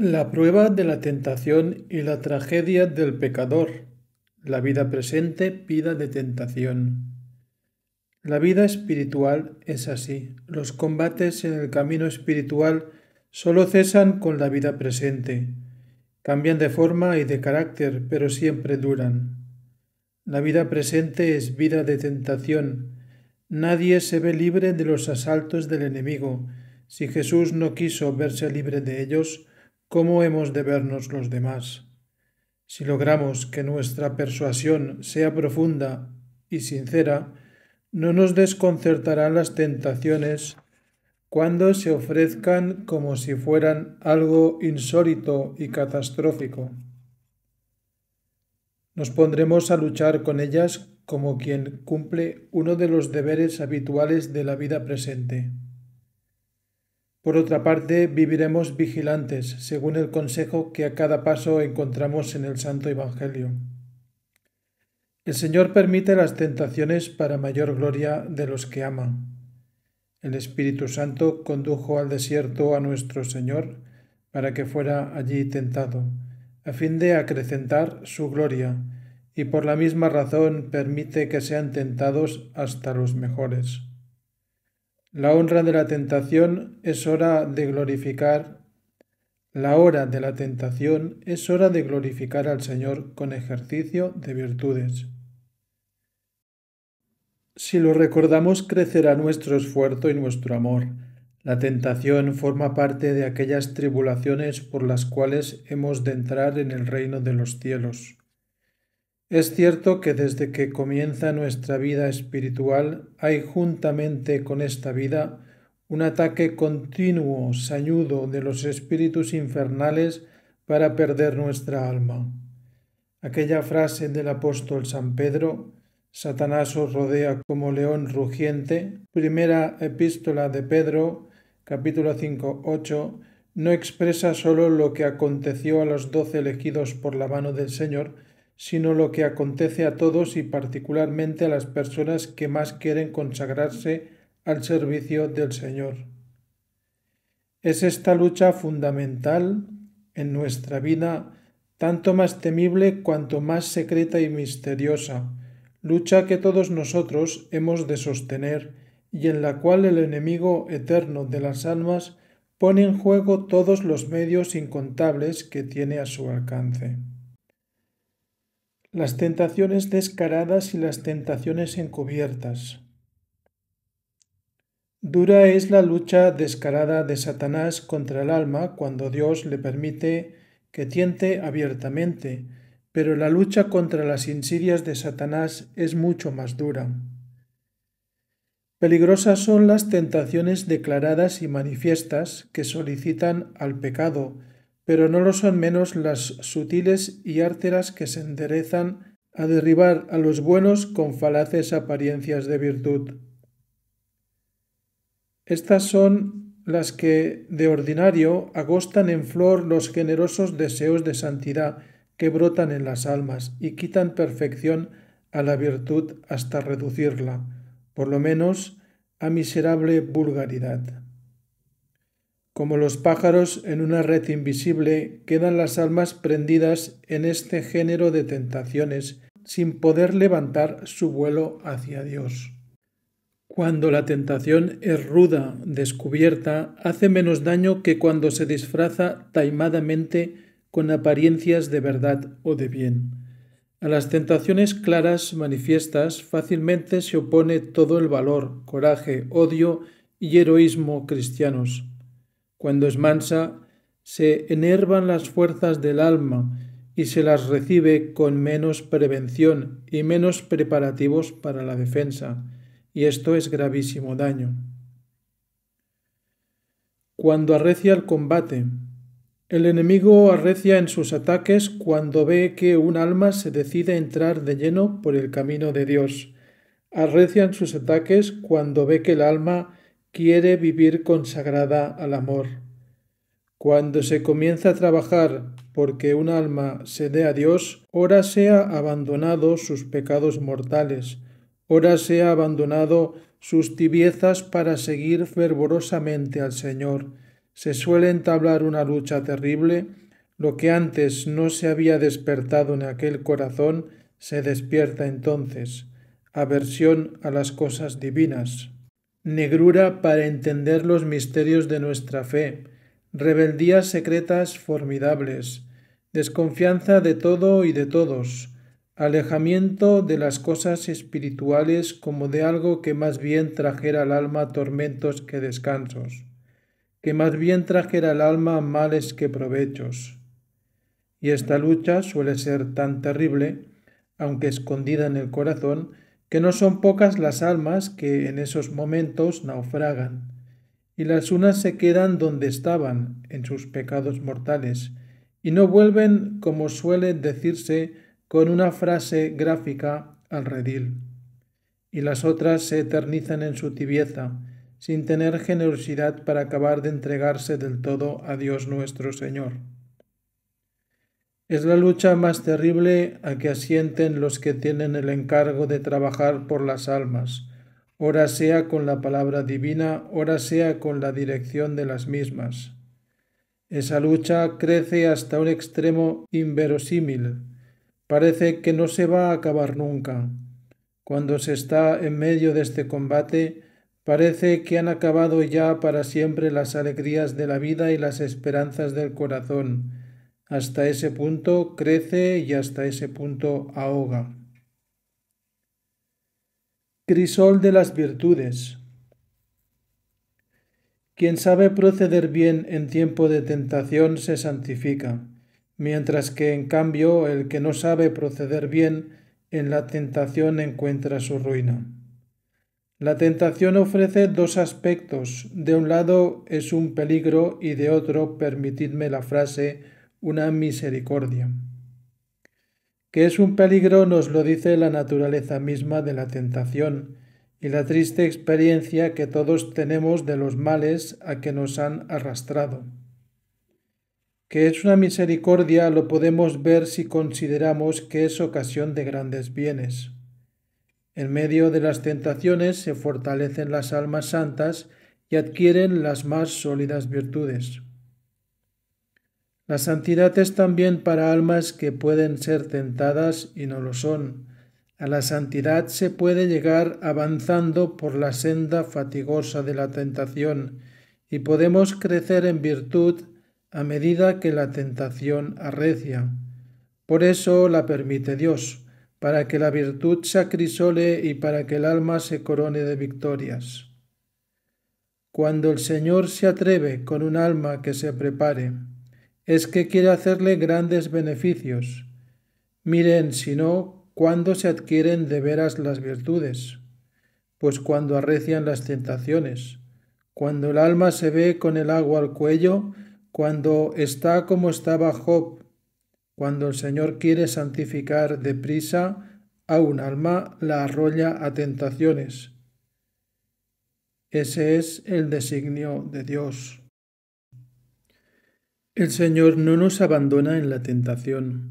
La prueba de la tentación y la tragedia del pecador. La vida presente pida de tentación. La vida espiritual es así. Los combates en el camino espiritual solo cesan con la vida presente. Cambian de forma y de carácter, pero siempre duran. La vida presente es vida de tentación. Nadie se ve libre de los asaltos del enemigo. Si Jesús no quiso verse libre de ellos, ¿cómo hemos de vernos los demás? Si logramos que nuestra persuasión sea profunda y sincera, no nos desconcertarán las tentaciones cuando se ofrezcan como si fueran algo insólito y catastrófico. Nos pondremos a luchar con ellas como quien cumple uno de los deberes habituales de la vida presente. Por otra parte, viviremos vigilantes, según el consejo que a cada paso encontramos en el Santo Evangelio. El Señor permite las tentaciones para mayor gloria de los que ama. El Espíritu Santo condujo al desierto a nuestro Señor para que fuera allí tentado, a fin de acrecentar su gloria, y por la misma razón permite que sean tentados hasta los mejores. La honra de la tentación es hora de glorificar. La hora de la tentación es hora de glorificar al Señor con ejercicio de virtudes. Si lo recordamos, crecerá nuestro esfuerzo y nuestro amor. La tentación forma parte de aquellas tribulaciones por las cuales hemos de entrar en el reino de los cielos. Es cierto que desde que comienza nuestra vida espiritual hay juntamente con esta vida un ataque continuo, sañudo de los espíritus infernales para perder nuestra alma. Aquella frase del apóstol San Pedro, Satanás os rodea como león rugiente, primera epístola de Pedro, capítulo 5, 8, no expresa sólo lo que aconteció a los doce elegidos por la mano del Señor, sino lo que acontece a todos y particularmente a las personas que más quieren consagrarse al servicio del Señor. Es esta lucha fundamental en nuestra vida tanto más temible cuanto más secreta y misteriosa, lucha que todos nosotros hemos de sostener y en la cual el enemigo eterno de las almas pone en juego todos los medios incontables que tiene a su alcance las tentaciones descaradas y las tentaciones encubiertas. Dura es la lucha descarada de Satanás contra el alma cuando Dios le permite que tiente abiertamente, pero la lucha contra las insidias de Satanás es mucho más dura. Peligrosas son las tentaciones declaradas y manifiestas que solicitan al pecado pero no lo son menos las sutiles y árteras que se enderezan a derribar a los buenos con falaces apariencias de virtud. Estas son las que, de ordinario, agostan en flor los generosos deseos de santidad que brotan en las almas y quitan perfección a la virtud hasta reducirla, por lo menos a miserable vulgaridad. Como los pájaros en una red invisible, quedan las almas prendidas en este género de tentaciones, sin poder levantar su vuelo hacia Dios. Cuando la tentación es ruda, descubierta, hace menos daño que cuando se disfraza taimadamente con apariencias de verdad o de bien. A las tentaciones claras, manifiestas, fácilmente se opone todo el valor, coraje, odio y heroísmo cristianos. Cuando es mansa, se enervan las fuerzas del alma y se las recibe con menos prevención y menos preparativos para la defensa, y esto es gravísimo daño. Cuando arrecia el combate, el enemigo arrecia en sus ataques cuando ve que un alma se decide a entrar de lleno por el camino de Dios. Arrecia en sus ataques cuando ve que el alma quiere vivir consagrada al amor. Cuando se comienza a trabajar porque un alma se dé a Dios, ora sea abandonado sus pecados mortales, ora sea abandonado sus tibiezas para seguir fervorosamente al Señor. Se suele entablar una lucha terrible, lo que antes no se había despertado en aquel corazón se despierta entonces, aversión a las cosas divinas, negrura para entender los misterios de nuestra fe, rebeldías secretas formidables, desconfianza de todo y de todos, alejamiento de las cosas espirituales como de algo que más bien trajera al alma tormentos que descansos, que más bien trajera al alma males que provechos. Y esta lucha suele ser tan terrible, aunque escondida en el corazón, que no son pocas las almas que en esos momentos naufragan, y las unas se quedan donde estaban en sus pecados mortales, y no vuelven, como suele decirse con una frase gráfica, al redil, y las otras se eternizan en su tibieza, sin tener generosidad para acabar de entregarse del todo a Dios nuestro Señor. Es la lucha más terrible a que asienten los que tienen el encargo de trabajar por las almas, ora sea con la palabra divina, ora sea con la dirección de las mismas. Esa lucha crece hasta un extremo inverosímil. Parece que no se va a acabar nunca. Cuando se está en medio de este combate, parece que han acabado ya para siempre las alegrías de la vida y las esperanzas del corazón hasta ese punto crece y hasta ese punto ahoga. Crisol de las virtudes. Quien sabe proceder bien en tiempo de tentación se santifica, mientras que en cambio el que no sabe proceder bien en la tentación encuentra su ruina. La tentación ofrece dos aspectos, de un lado es un peligro y de otro, permitidme la frase, una misericordia. Que es un peligro nos lo dice la naturaleza misma de la tentación y la triste experiencia que todos tenemos de los males a que nos han arrastrado. Que es una misericordia lo podemos ver si consideramos que es ocasión de grandes bienes. En medio de las tentaciones se fortalecen las almas santas y adquieren las más sólidas virtudes. La santidad es también para almas que pueden ser tentadas y no lo son. A la santidad se puede llegar avanzando por la senda fatigosa de la tentación y podemos crecer en virtud a medida que la tentación arrecia. Por eso la permite Dios, para que la virtud se acrisole y para que el alma se corone de victorias. Cuando el Señor se atreve con un alma que se prepare, es que quiere hacerle grandes beneficios. Miren, si no, cuándo se adquieren de veras las virtudes. Pues cuando arrecian las tentaciones, cuando el alma se ve con el agua al cuello, cuando está como estaba Job, cuando el Señor quiere santificar deprisa a un alma, la arrolla a tentaciones. Ese es el designio de Dios. El Señor no nos abandona en la tentación.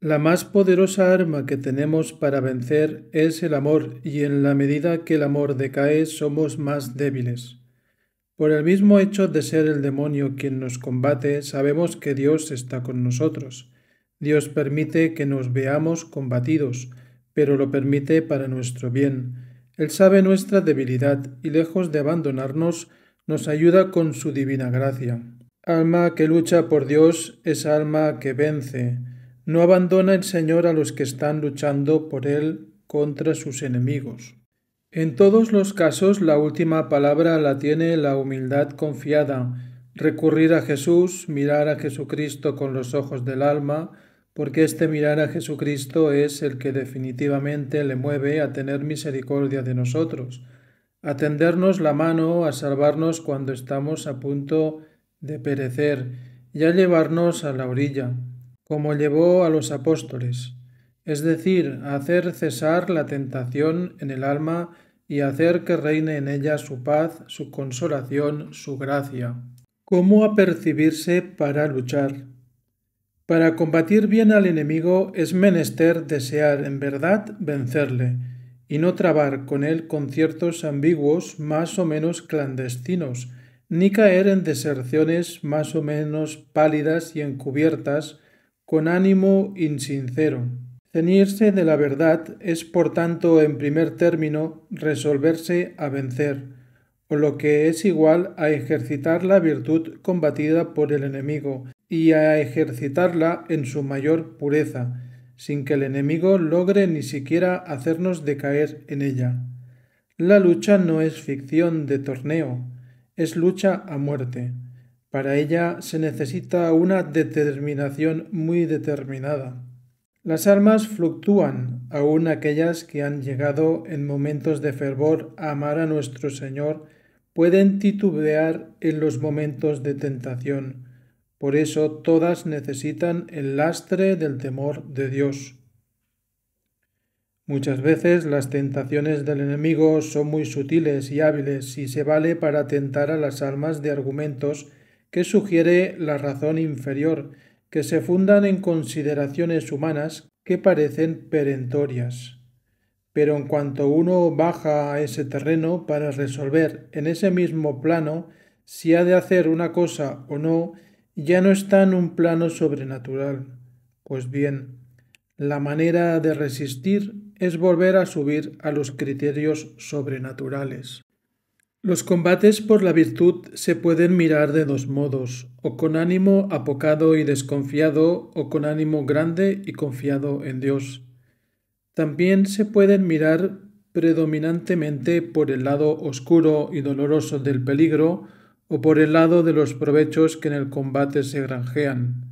La más poderosa arma que tenemos para vencer es el amor y en la medida que el amor decae somos más débiles. Por el mismo hecho de ser el demonio quien nos combate, sabemos que Dios está con nosotros. Dios permite que nos veamos combatidos, pero lo permite para nuestro bien. Él sabe nuestra debilidad y lejos de abandonarnos, nos ayuda con su divina gracia. Alma que lucha por Dios es alma que vence. No abandona el Señor a los que están luchando por Él contra sus enemigos. En todos los casos la última palabra la tiene la humildad confiada, recurrir a Jesús, mirar a Jesucristo con los ojos del alma, porque este mirar a Jesucristo es el que definitivamente le mueve a tener misericordia de nosotros, a tendernos la mano, a salvarnos cuando estamos a punto de perecer y a llevarnos a la orilla, como llevó a los apóstoles, es decir, hacer cesar la tentación en el alma y hacer que reine en ella su paz, su consolación, su gracia. ¿Cómo apercibirse para luchar? Para combatir bien al enemigo es menester desear en verdad vencerle, y no trabar con él conciertos ambiguos más o menos clandestinos, ni caer en deserciones más o menos pálidas y encubiertas con ánimo insincero. Ceñirse de la verdad es, por tanto, en primer término, resolverse a vencer, o lo que es igual a ejercitar la virtud combatida por el enemigo, y a ejercitarla en su mayor pureza, sin que el enemigo logre ni siquiera hacernos decaer en ella. La lucha no es ficción de torneo, es lucha a muerte. Para ella se necesita una determinación muy determinada. Las armas fluctúan, aun aquellas que han llegado en momentos de fervor a amar a nuestro Señor pueden titubear en los momentos de tentación. Por eso todas necesitan el lastre del temor de Dios. Muchas veces las tentaciones del enemigo son muy sutiles y hábiles y se vale para tentar a las almas de argumentos que sugiere la razón inferior, que se fundan en consideraciones humanas que parecen perentorias. Pero en cuanto uno baja a ese terreno para resolver en ese mismo plano si ha de hacer una cosa o no, ya no está en un plano sobrenatural. Pues bien, la manera de resistir es volver a subir a los criterios sobrenaturales. Los combates por la virtud se pueden mirar de dos modos, o con ánimo apocado y desconfiado, o con ánimo grande y confiado en Dios. También se pueden mirar predominantemente por el lado oscuro y doloroso del peligro, o por el lado de los provechos que en el combate se granjean.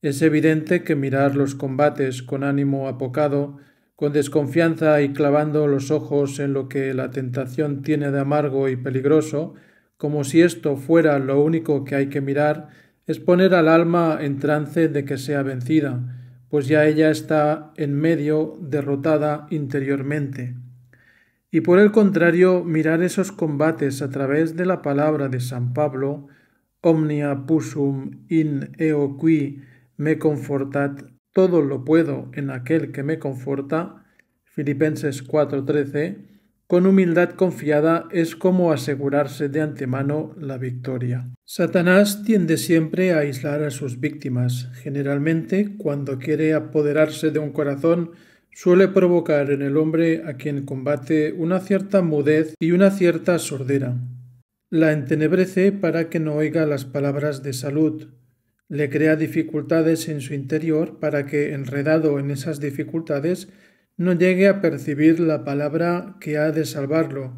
Es evidente que mirar los combates con ánimo apocado con desconfianza y clavando los ojos en lo que la tentación tiene de amargo y peligroso, como si esto fuera lo único que hay que mirar, es poner al alma en trance de que sea vencida, pues ya ella está en medio derrotada interiormente. Y por el contrario, mirar esos combates a través de la palabra de San Pablo, omnia pusum in eo qui me confortat todo lo puedo en aquel que me conforta, Filipenses 4:13, con humildad confiada es como asegurarse de antemano la victoria. Satanás tiende siempre a aislar a sus víctimas. Generalmente, cuando quiere apoderarse de un corazón, suele provocar en el hombre a quien combate una cierta mudez y una cierta sordera. La entenebrece para que no oiga las palabras de salud, le crea dificultades en su interior para que, enredado en esas dificultades, no llegue a percibir la palabra que ha de salvarlo,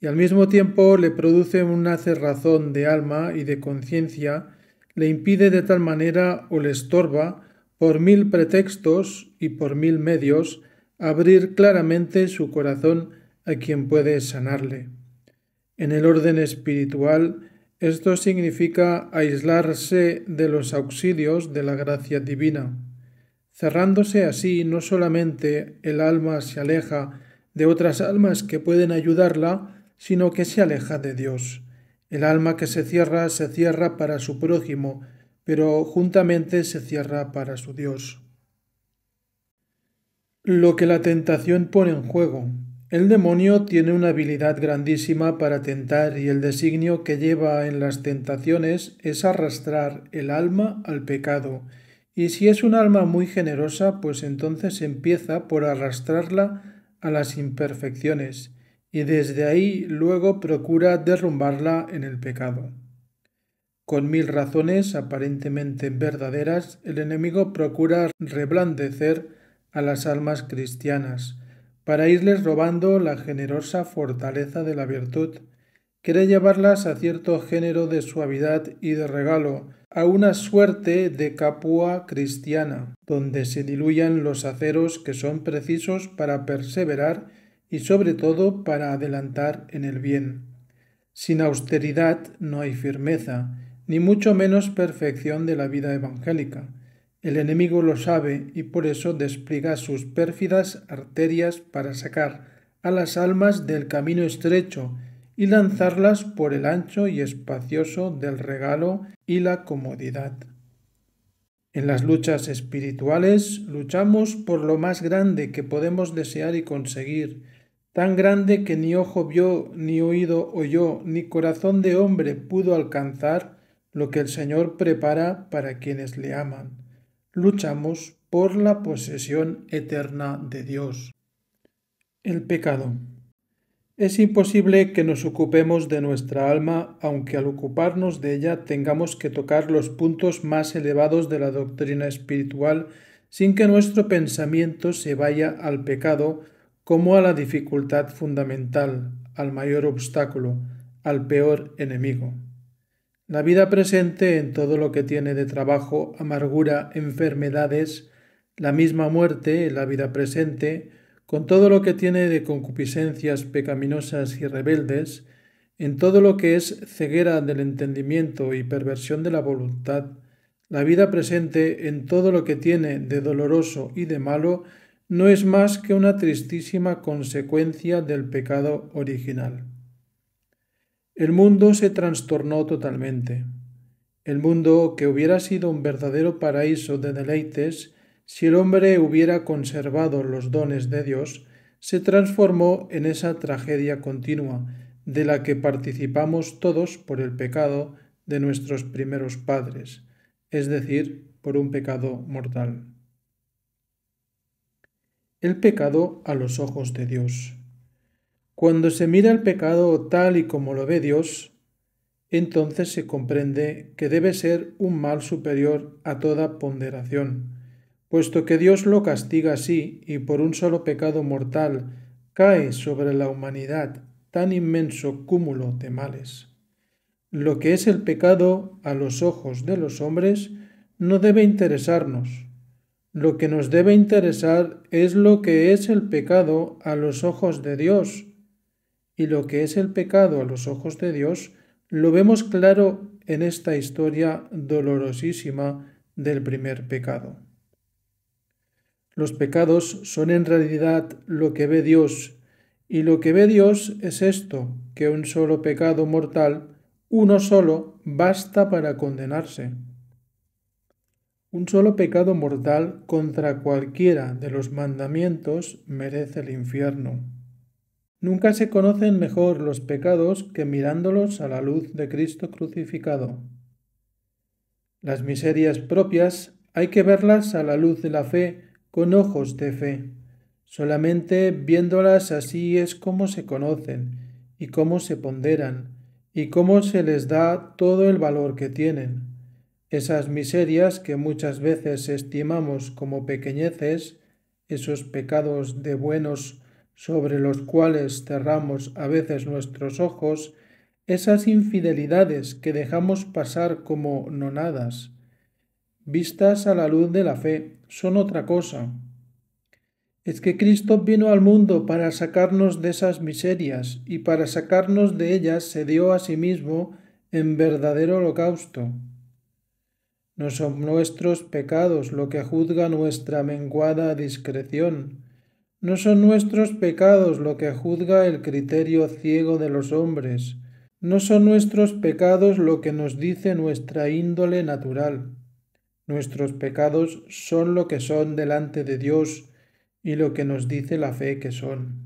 y al mismo tiempo le produce una cerrazón de alma y de conciencia, le impide de tal manera o le estorba, por mil pretextos y por mil medios, abrir claramente su corazón a quien puede sanarle. En el orden espiritual, esto significa aislarse de los auxilios de la gracia divina. Cerrándose así, no solamente el alma se aleja de otras almas que pueden ayudarla, sino que se aleja de Dios. El alma que se cierra se cierra para su prójimo, pero juntamente se cierra para su Dios. Lo que la tentación pone en juego. El demonio tiene una habilidad grandísima para tentar y el designio que lleva en las tentaciones es arrastrar el alma al pecado. Y si es un alma muy generosa, pues entonces empieza por arrastrarla a las imperfecciones y desde ahí luego procura derrumbarla en el pecado. Con mil razones aparentemente verdaderas, el enemigo procura reblandecer a las almas cristianas, para irles robando la generosa fortaleza de la virtud. Quiere llevarlas a cierto género de suavidad y de regalo, a una suerte de capua cristiana, donde se diluyan los aceros que son precisos para perseverar y sobre todo para adelantar en el bien. Sin austeridad no hay firmeza, ni mucho menos perfección de la vida evangélica. El enemigo lo sabe y por eso despliega sus pérfidas arterias para sacar a las almas del camino estrecho y lanzarlas por el ancho y espacioso del regalo y la comodidad. En las luchas espirituales luchamos por lo más grande que podemos desear y conseguir, tan grande que ni ojo vio, ni oído oyó, ni corazón de hombre pudo alcanzar lo que el Señor prepara para quienes le aman luchamos por la posesión eterna de Dios. El pecado. Es imposible que nos ocupemos de nuestra alma, aunque al ocuparnos de ella tengamos que tocar los puntos más elevados de la doctrina espiritual, sin que nuestro pensamiento se vaya al pecado como a la dificultad fundamental, al mayor obstáculo, al peor enemigo. La vida presente en todo lo que tiene de trabajo, amargura, enfermedades, la misma muerte, la vida presente, con todo lo que tiene de concupiscencias pecaminosas y rebeldes, en todo lo que es ceguera del entendimiento y perversión de la voluntad, la vida presente en todo lo que tiene de doloroso y de malo no es más que una tristísima consecuencia del pecado original. El mundo se trastornó totalmente. El mundo que hubiera sido un verdadero paraíso de deleites si el hombre hubiera conservado los dones de Dios, se transformó en esa tragedia continua de la que participamos todos por el pecado de nuestros primeros padres, es decir, por un pecado mortal. El pecado a los ojos de Dios. Cuando se mira el pecado tal y como lo ve Dios, entonces se comprende que debe ser un mal superior a toda ponderación, puesto que Dios lo castiga así y por un solo pecado mortal cae sobre la humanidad tan inmenso cúmulo de males. Lo que es el pecado a los ojos de los hombres no debe interesarnos. Lo que nos debe interesar es lo que es el pecado a los ojos de Dios, y lo que es el pecado a los ojos de Dios, lo vemos claro en esta historia dolorosísima del primer pecado. Los pecados son en realidad lo que ve Dios, y lo que ve Dios es esto, que un solo pecado mortal, uno solo, basta para condenarse. Un solo pecado mortal contra cualquiera de los mandamientos merece el infierno. Nunca se conocen mejor los pecados que mirándolos a la luz de Cristo crucificado. Las miserias propias hay que verlas a la luz de la fe con ojos de fe. Solamente viéndolas así es como se conocen y cómo se ponderan y cómo se les da todo el valor que tienen. Esas miserias que muchas veces estimamos como pequeñeces, esos pecados de buenos sobre los cuales cerramos a veces nuestros ojos, esas infidelidades que dejamos pasar como nonadas, vistas a la luz de la fe, son otra cosa. Es que Cristo vino al mundo para sacarnos de esas miserias y para sacarnos de ellas se dio a sí mismo en verdadero holocausto. No son nuestros pecados lo que juzga nuestra menguada discreción, no son nuestros pecados lo que juzga el criterio ciego de los hombres, no son nuestros pecados lo que nos dice nuestra índole natural. Nuestros pecados son lo que son delante de Dios y lo que nos dice la fe que son.